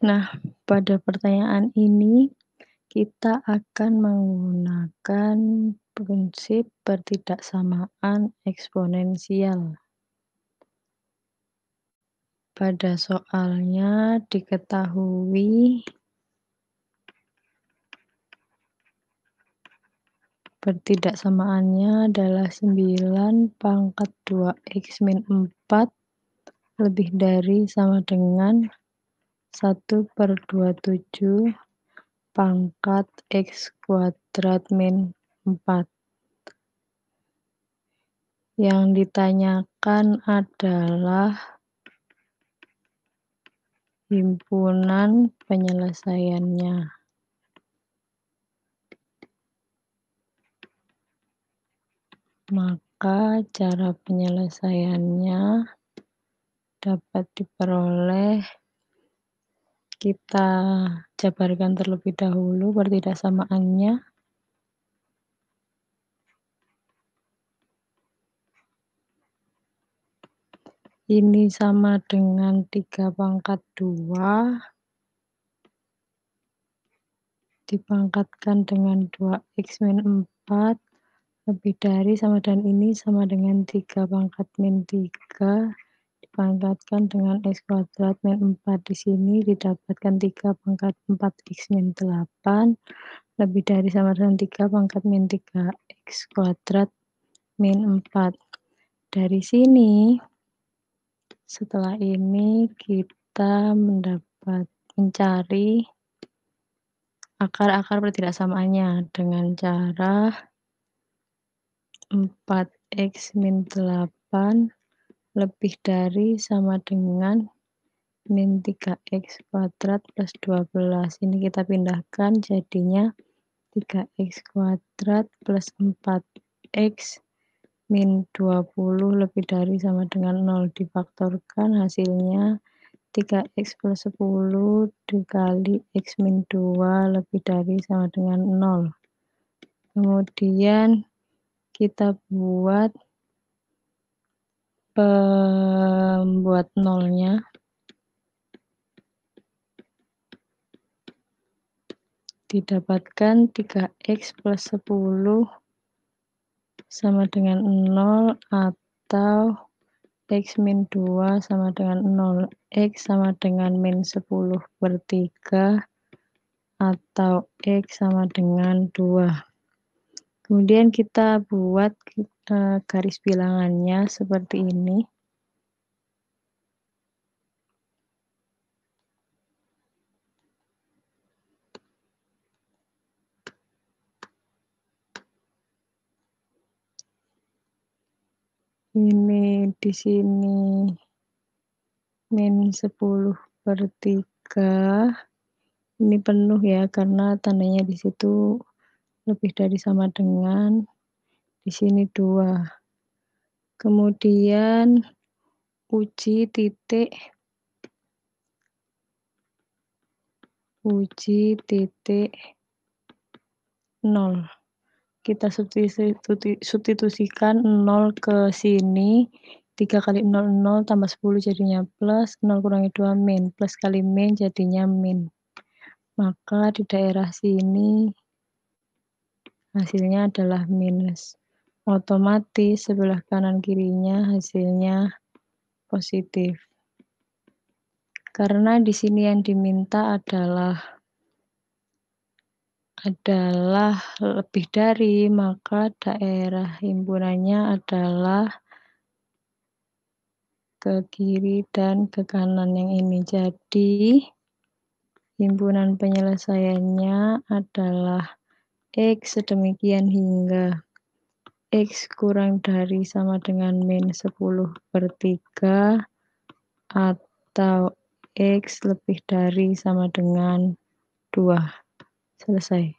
Nah, pada pertanyaan ini kita akan menggunakan prinsip pertidaksamaan eksponensial. Pada soalnya diketahui pertidaksamaannya adalah 9 pangkat 2x min 4 lebih dari sama dengan 1 per 27 pangkat X kuadrat min 4. Yang ditanyakan adalah himpunan penyelesaiannya. Maka cara penyelesaiannya dapat diperoleh kita jabarkan terlebih dahulu pertidaksamaannya. Ini sama dengan 3 pangkat 2 dipangkatkan dengan 2x min 4 lebih dari sama dan ini sama dengan 3 pangkat min 3 dipangkatkan dengan X kuadrat min 4. Di sini didapatkan 3 pangkat 4 X min 8 lebih dari sama dengan 3 pangkat min 3 X kuadrat min 4. Dari sini setelah ini kita mendapat mencari akar-akar pertidaksamaannya dengan cara 4x min 8 lebih dari sama dengan min 3x kuadrat plus 12. Ini kita pindahkan jadinya 3x kuadrat plus 4x min 20 lebih dari sama dengan 0 difaktorkan hasilnya 3x plus 10 dikali x min 2 lebih dari sama dengan 0. Kemudian kita buat buat nolnya didapatkan 3x plus 10 sama dengan 0 atau x min 2 sama dengan 0 x sama dengan min 10 per 3 atau x sama dengan 2 Kemudian kita buat kita eh, garis bilangannya seperti ini. Ini di sini min 10 per 3. Ini penuh ya karena tandanya di situ lebih dari sama dengan, di sini dua. Kemudian uji titik uji titik 0. Kita substitusikan 0 ke sini. 3 kali 0, 0 tambah 10 jadinya plus, 0 kurangi 2 min, plus kali min jadinya min. Maka di daerah sini hasilnya adalah minus. Otomatis sebelah kanan kirinya hasilnya positif. Karena di sini yang diminta adalah adalah lebih dari, maka daerah himpunannya adalah ke kiri dan ke kanan yang ini. Jadi, himpunan penyelesaiannya adalah X sedemikian hingga X kurang dari sama dengan min 10 per 3 atau X lebih dari sama dengan 2. Selesai.